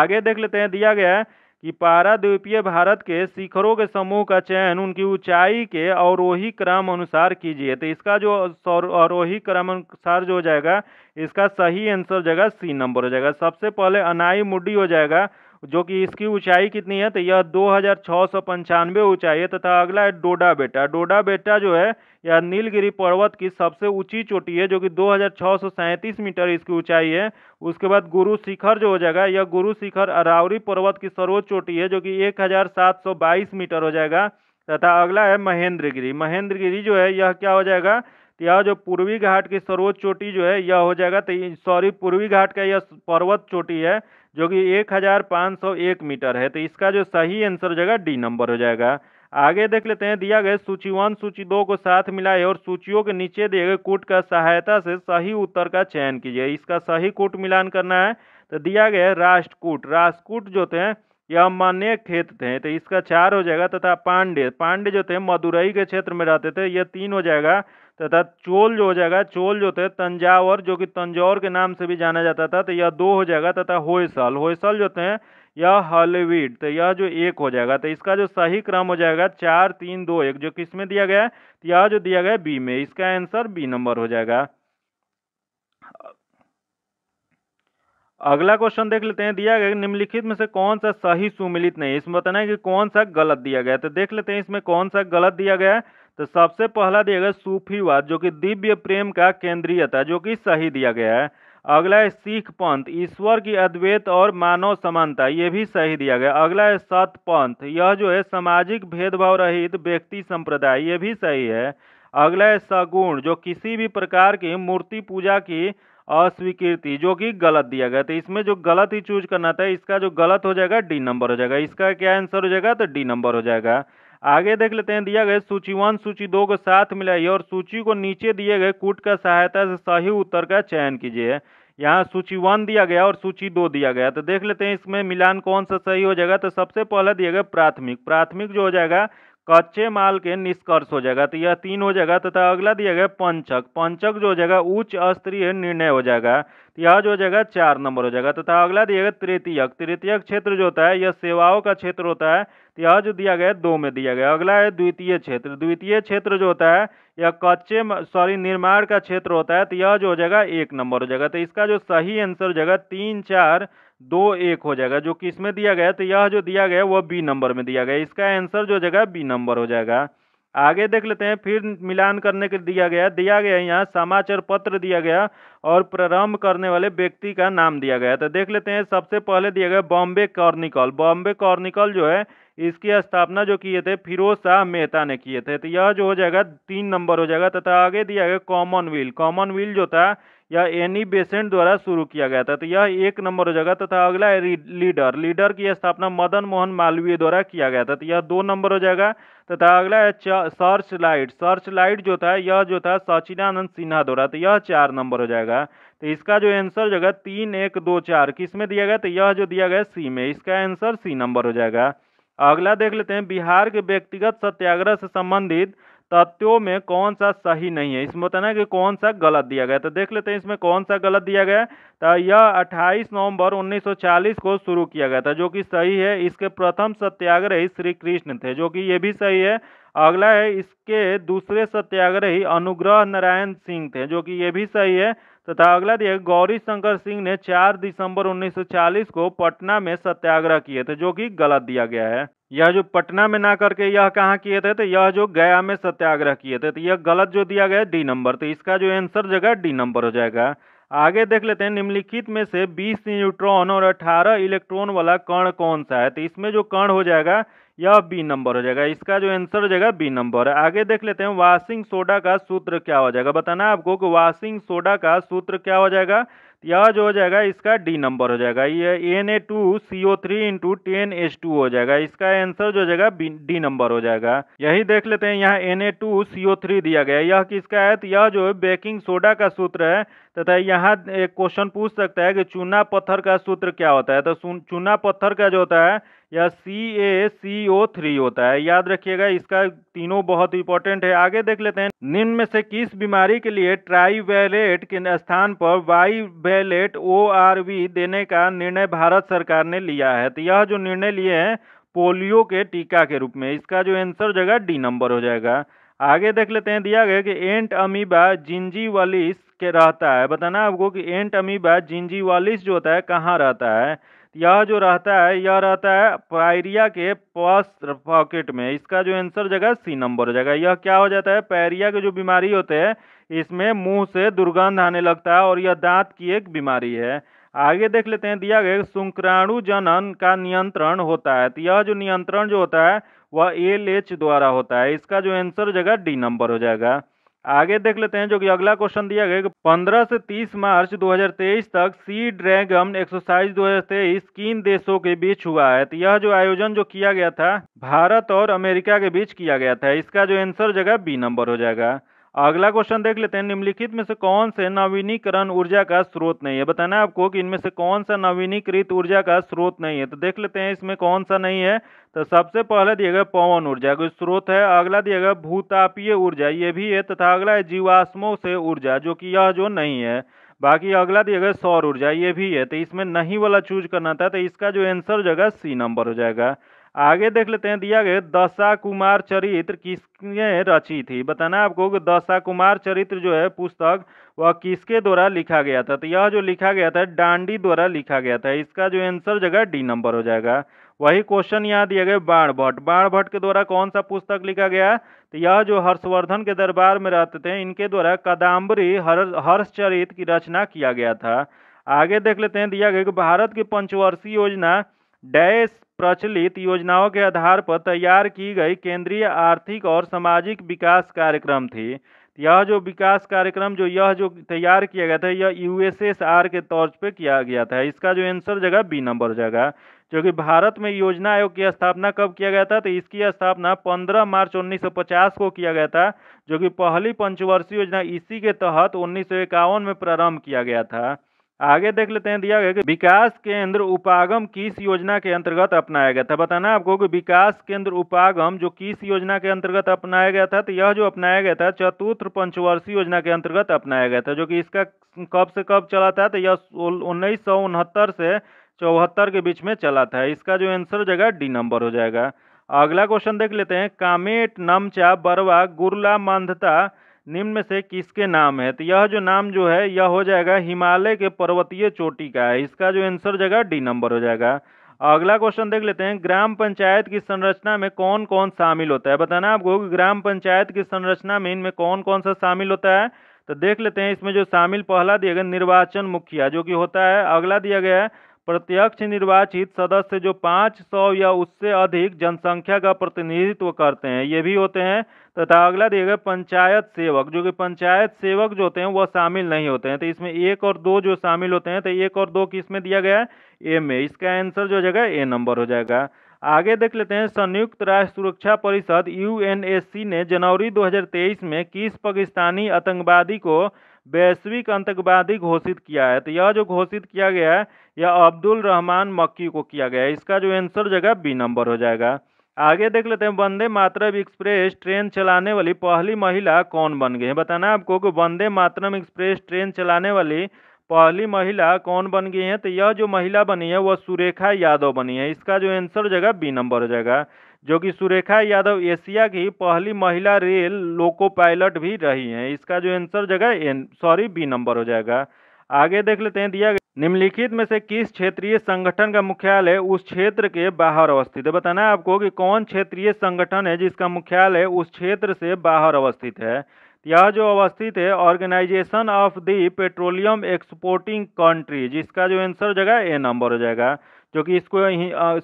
आगे देख लेते हैं दिया गया कि द्वीपीय भारत के शिखरों के समूह का चयन उनकी ऊंचाई के अवरोही क्रम अनुसार कीजिए तो इसका जो अवरोही क्रम अनुसार जो हो जाएगा इसका सही आंसर जगह सी नंबर हो जाएगा सबसे पहले अनाई मुडी हो जाएगा जो कि इसकी ऊंचाई कितनी है तो यह दो हजार छः सौ पंचानवे ऊंचाई है तथा अगला है डोडा बेटा डोडा बेटा जो है यह नीलगिरी पर्वत की सबसे ऊंची चोटी है जो कि दो मीटर इसकी ऊंचाई है उसके बाद गुरु शिखर जो हो जाएगा यह गुरु शिखर अरावरी पर्वत की सर्वोच्च चोटी है जो कि 1722 मीटर हो जाएगा तथा अगला है महेंद्रगिरी महेंद्रगिरी जो है यह क्या हो जाएगा तो यह जो पूर्वी घाट की सर्वोच्च चोटी जो है यह हो जाएगा तो सॉरी पूर्वी घाट का यह पर्वत चोटी है जो कि 1501 मीटर है तो इसका जो सही आंसर हो जाएगा डी नंबर हो जाएगा आगे देख लेते हैं दिया गया सूची वन सूची दो को साथ मिलाए और सूचियों के नीचे दिए गए कूट का सहायता से सही उत्तर का चयन कीजिए इसका सही कूट मिलान करना है तो दिया गया राष्ट्रकूट राष्ट्रकूट जो थे यह मान्य खेत थे तो इसका चार हो जाएगा तथा पांडे पांडे जो थे मदुरई के क्षेत्र में रहते थे यह तीन हो जाएगा तथा चोल जो हो जाएगा चोल जो थे तंजावर जो कि तंजौर के नाम से भी जाना जाता था तो यह दो हो जाएगा तथा होयसल होयसल जो थे यह हलवीड तो यह जो एक हो जाएगा तो इसका जो सही क्रम हो जाएगा चार तीन दो एक जो किस में दिया गया है तो यह जो दिया गया बी में इसका आंसर बी नंबर हो जाएगा अगला क्वेश्चन देख लेते हैं दिया गया निम्नलिखित में से कौन सा सही सुमिलित नहीं इसमें बताना है कि कौन सा गलत दिया गया तो देख लेते हैं इसमें कौन सा गलत दिया गया है तो सबसे पहला दिया गया सूफीवाद जो कि दिव्य प्रेम का केंद्रीय था जो कि सही दिया गया है अगला है सिख पंथ ईश्वर की अद्वैत और मानव समानता ये भी सही दिया गया अगला है सत पंथ यह जो है सामाजिक भेदभाव रहित व्यक्ति संप्रदाय ये भी सही है अगला है सगुण जो किसी भी प्रकार की मूर्ति पूजा की अस्वीकृति जो कि गलत दिया गया तो इसमें जो गलत ही चूज करना था इसका जो गलत हो जाएगा डी नंबर हो जाएगा इसका क्या आंसर हो जाएगा तो डी नंबर हो जाएगा आगे देख लेते हैं दिया गया सूची वन सूची दो को साथ मिलाइए और सूची को नीचे दिए गए कूट का सहायता से सही उत्तर का चयन कीजिए यहाँ सूची वन दिया गया और सूची दो दिया गया तो देख लेते हैं इसमें मिलान कौन सा सही हो जाएगा तो सबसे पहले दिया गया प्राथमिक प्राथमिक जो हो जाएगा कच्चे माल के निष्कर्ष हो जाएगा तो यह तीन हो जाएगा तथा अगला दिया गया पंचक पंचक जो हो जाएगा उच्च स्तरीय निर्णय हो जाएगा तो यह जो हो जाएगा चार नंबर हो जाएगा तथा अगला दिया गया तृतीयक तृतीयक क्षेत्र जो होता है यह सेवाओं का क्षेत्र होता है तो यह जो दिया गया है दो में दिया गया अगला है द्वितीय क्षेत्र द्वितीय क्षेत्र जो होता है यह कच्चे सॉरी निर्माण का क्षेत्र होता है तो यह जो हो जाएगा एक नंबर हो जाएगा तो इसका जो सही आंसर हो जाएगा तीन चार दो एक हो जाएगा जो कि इसमें दिया गया तो यह जो दिया गया वह बी नंबर में दिया गया इसका आंसर जो हो जाएगा बी नंबर हो जाएगा आगे देख लेते हैं फिर मिलान करने के दिया गया दिया गया यहाँ समाचार पत्र दिया गया और प्रारंभ करने वाले व्यक्ति का नाम दिया गया तो देख लेते हैं सबसे पहले दिया गया बॉम्बे कॉर्निकल बॉम्बे कॉर्निकल जो है इसकी स्थापना जो किए थे फिरोज शाह मेहता ने किए थे तो यह जो हो जाएगा तीन नंबर हो जाएगा तथा आगे दिया गया कॉमनवेल्थ कॉमनवेल्थ जो था यह एनी बेसेंट द्वारा शुरू किया गया था तो यह एक नंबर हो जाएगा तथा अगला है लीडर लीडर की स्थापना मदन मोहन मालवीय द्वारा किया गया था तो यह दो नंबर हो जाएगा तथा अगला है सर्च लाइट सर्च लाइट जो था यह जो था सचिनानंद सिन्हा द्वारा तो यह चार नंबर हो जाएगा तो इसका जो आंसर जाएगा तीन एक दो चार किस में दिया गया तो यह जो दिया गया सी में इसका आंसर सी नंबर हो जाएगा अगला देख लेते हैं बिहार के व्यक्तिगत सत्याग्रह से संबंधित तथ्यों में कौन सा सही नहीं है इसमें बताना है कि कौन सा गलत दिया गया तो देख लेते हैं इसमें कौन सा गलत दिया गया तो यह 28 नवंबर 1940 को शुरू किया गया था जो कि सही है इसके प्रथम सत्याग्रही श्री कृष्ण थे जो कि ये भी सही है अगला है इसके दूसरे सत्याग्रही अनुग्रह नारायण सिंह थे जो कि ये भी सही है तथा अगला दिया गौरी शंकर सिंह ने 4 दिसंबर 1940 को पटना में सत्याग्रह किए थे जो कि गलत दिया गया है यह जो पटना में ना करके यह कहाँ किए थे तो यह जो गया में सत्याग्रह किए थे तो यह गलत जो दिया गया डी नंबर तो इसका जो आंसर जगह डी नंबर हो जाएगा आगे देख लेते हैं निम्नलिखित में से 20 न्यूट्रॉन और 18 इलेक्ट्रॉन वाला कण कौन सा है तो इसमें जो कण हो जाएगा यह बी नंबर हो जाएगा इसका जो आंसर हो जाएगा बी नंबर है आगे देख लेते हैं वाशिंग सोडा का सूत्र क्या हो जाएगा बताना आपको कि वाशिंग सोडा का सूत्र क्या हो जाएगा यह जो हो जाएगा इसका डी नंबर हो जाएगा ये N A two C O three into ten H two O जाएगा इसका आंसर जो हो जाएगा डी नंबर हो जाएगा यही देख लेते हैं यहाँ N A two C O three दिया गया यह किसका है तो यह जो है बेकिंग सोडा का सूत्र है तथा यहाँ एक क्वेश्चन पूछ सकता है कि चूना पत्थर का सूत्र क्या होता है तो चूना पत्थर का जो होता है या सी ए सी ओ थ्री होता है याद रखिएगा इसका तीनों बहुत इंपॉर्टेंट है आगे देख लेते हैं निम्न में से किस बीमारी के लिए ट्राईवेलेट के स्थान पर वाई वेलेट ओ आर वी देने का निर्णय भारत सरकार ने लिया है तो यह जो निर्णय लिए हैं पोलियो के टीका के रूप में इसका जो आंसर हो जाएगा डी नंबर हो जाएगा आगे देख लेते हैं दिया गया कि एंट अमीबा जिंजी वालिस के रहता है बताना आपको कि एंट अमीबा जिंजी वालिस जो होता है कहाँ रहता है यह जो रहता है यह रहता है पायरिया के फर्स्ट पॉकेट में इसका जो आंसर जगह सी नंबर जगह यह क्या हो जाता है पायरिया के जो बीमारी होते हैं इसमें मुंह से दुर्गंध आने लगता है और यह दांत की एक बीमारी है आगे देख लेते हैं दिया गया शुक्राणु जनन का नियंत्रण होता है तो यह जो नियंत्रण जो होता है वह एल एच द्वारा होता है इसका जो आंसर जगह डी नंबर हो जाएगा आगे देख लेते हैं जो कि अगला क्वेश्चन दिया गया कि 15 से 30 मार्च 2023 तक सी ड्रैगन एक्सरसाइज 2023 किन देशों के बीच हुआ है तो यह जो आयोजन जो किया गया था भारत और अमेरिका के बीच किया गया था इसका जो आंसर जगह बी नंबर हो जाएगा अगला क्वेश्चन देख लेते हैं निम्नलिखित में से कौन से नवीनीकरण ऊर्जा का स्रोत नहीं है बताना है आपको कि इनमें से कौन सा नवीनीकृत ऊर्जा का स्रोत नहीं है तो देख लेते हैं इसमें कौन सा नहीं है तो सबसे पहले दिया गया पवन ऊर्जा का स्रोत है अगला दिया गया भूतापीय ऊर्जा ये भी है तथा अगला है जीवाश्मों से ऊर्जा जो कि यह जो नहीं है बाकी अगला दिया गया सौर ऊर्जा ये भी है तो इसमें नहीं वाला चूज करना था तो इसका जो आंसर हो जाएगा सी नंबर हो जाएगा आगे देख लेते हैं दिया गया दशा कुमार चरित्र किसने रची थी बताना आपको कि दशा कुमार चरित्र जो है पुस्तक वह किसके द्वारा लिखा गया था तो यह जो लिखा गया था डांडी द्वारा लिखा गया था इसका जो आंसर जगह डी नंबर हो जाएगा वही क्वेश्चन यहाँ दिया गया बाण भट्ट बाण भट्ट के द्वारा कौन सा पुस्तक लिखा गया तो यह जो हर्षवर्धन के दरबार में रहते थे इनके द्वारा कादम्बरी हर हर्षचरित की रचना किया गया था आगे देख लेते हैं दिया गया कि भारत की पंचवर्षीय योजना डैश प्रचलित योजनाओं के आधार पर तैयार की गई केंद्रीय आर्थिक और सामाजिक विकास कार्यक्रम थी यह जो विकास कार्यक्रम जो यह जो तैयार किया गया था यह यूएसएसआर के तौर पे किया गया था इसका जो आंसर जगह बी नंबर जगह जो कि भारत में योजना आयोग की स्थापना कब किया गया था तो इसकी स्थापना 15 मार्च 1950 को किया गया था जो कि पहली पंचवर्षीय योजना इसी के तहत उन्नीस में प्रारंभ किया गया था आगे देख लेते हैं दिया गया कि विकास केंद्र उपागम किस योजना के अंतर्गत अपनाया गया था बताना आपको कि विकास केंद्र उपागम जो किस योजना के अंतर्गत अपनाया गया था तो यह जो अपनाया गया था चतुर्थ पंचवर्षीय योजना के अंतर्गत अपनाया गया था जो कि इसका कब से कब चला था तो यह उन्नीस से चौहत्तर के बीच में चला था इसका जो आंसर हो जाएगा डी नंबर हो जाएगा अगला क्वेश्चन देख लेते हैं कामेट नमचा बरवा गुरला मंदता निम्न में से किसके नाम है तो यह जो नाम जो है यह हो जाएगा हिमालय के पर्वतीय चोटी का है इसका जो आंसर जाएगा डी नंबर हो जाएगा अगला क्वेश्चन देख लेते हैं ग्राम पंचायत की संरचना में कौन कौन शामिल होता है बताना आपको ग्राम पंचायत की संरचना में इनमें कौन कौन सा शामिल होता है तो देख लेते हैं इसमें जो शामिल पहला दिया गया निर्वाचन मुखिया जो कि होता है अगला दिया गया है प्रत्यक्ष निर्वाचित सदस्य जो 500 या उससे अधिक जनसंख्या का प्रतिनिधित्व करते हैं ये भी होते हैं तथा अगला दिए गए पंचायत सेवक जो कि पंचायत सेवक जो होते हैं वह शामिल नहीं होते हैं तो इसमें एक और दो जो शामिल होते हैं तो एक और दो किसमें दिया गया है ए में इसका आंसर जो हो जाएगा ए नंबर हो जाएगा आगे देख लेते हैं संयुक्त राष्ट्र सुरक्षा परिषद यू ने जनवरी दो में किस पाकिस्तानी आतंकवादी को वैश्विक आतंकवादी घोषित किया है तो यह जो घोषित किया गया है यह अब्दुल रहमान मक्की को किया गया है इसका जो आंसर जगह बी नंबर हो जाएगा आगे देख लेते हैं वंदे मातरम एक्सप्रेस ट्रेन चलाने वाली पहली महिला कौन बन गई है बताना आपको कि वंदे मातरम एक्सप्रेस ट्रेन चलाने वाली पहली महिला कौन बन गई है तो यह जो महिला बनी है वह सुरेखा यादव बनी है इसका जो आंसर जगह बी नंबर हो जाएगा जो कि सुरेखा यादव एशिया की पहली महिला रेल लोको पायलट भी रही हैं इसका जो आंसर जगह एन सॉरी बी नंबर हो जाएगा आगे देख लेते हैं दिया निम्नलिखित में से किस क्षेत्रीय संगठन का मुख्यालय उस क्षेत्र के बाहर अवस्थित है बताना है आपको कि कौन क्षेत्रीय संगठन है जिसका मुख्यालय उस क्षेत्र से बाहर अवस्थित है यह जो अवस्थित है organization of the petroleum exporting country जिसका जो आंसर जगह ए नंबर हो जाएगा जो कि इसको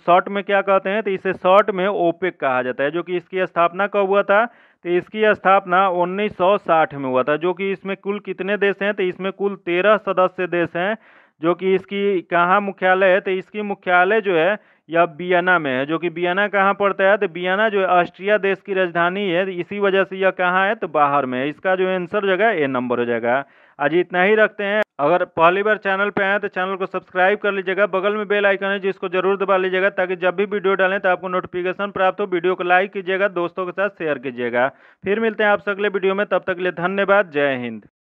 शॉर्ट में क्या कहते हैं तो इसे शॉर्ट में ओपेक कहा जाता है जो कि इसकी स्थापना कब हुआ था तो इसकी स्थापना 1960 में हुआ था जो कि इसमें कुल कितने देश हैं तो इसमें कुल तेरह सदस्य देश हैं जो कि इसकी कहाँ मुख्यालय है तो इसकी मुख्यालय जो है यह बियाना में है जो कि बियाना कहाँ पड़ता है तो बियाना जो है ऑस्ट्रिया देश की राजधानी है तो इसी वजह से यह कहाँ है तो बाहर में है इसका जो आंसर जगह ए नंबर हो जाएगा आज इतना ही रखते हैं अगर पहली बार चैनल पे आए तो चैनल को सब्सक्राइब कर लीजिएगा बगल में बेल आइकन है जिसको जरूर दबा लीजिएगा ताकि जब भी वीडियो डालें तो आपको नोटिफिकेशन प्राप्त हो वीडियो को लाइक कीजिएगा दोस्तों के साथ शेयर कीजिएगा फिर मिलते हैं आपसे अगले वीडियो में तब तक के लिए धन्यवाद जय हिंद